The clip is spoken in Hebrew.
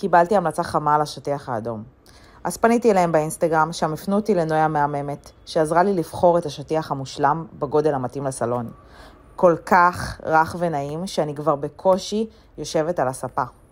קיבלתי המלצה חמה על השטיח האדום. אז פניתי אליהם באינסטגרם, שם הפנו אותי לנויה מהממת, שעזרה לי לבחור את השטיח המושלם בגודל המתאים לסלון. כל כך רך ונעים, שאני כבר בקושי יושבת על הספה.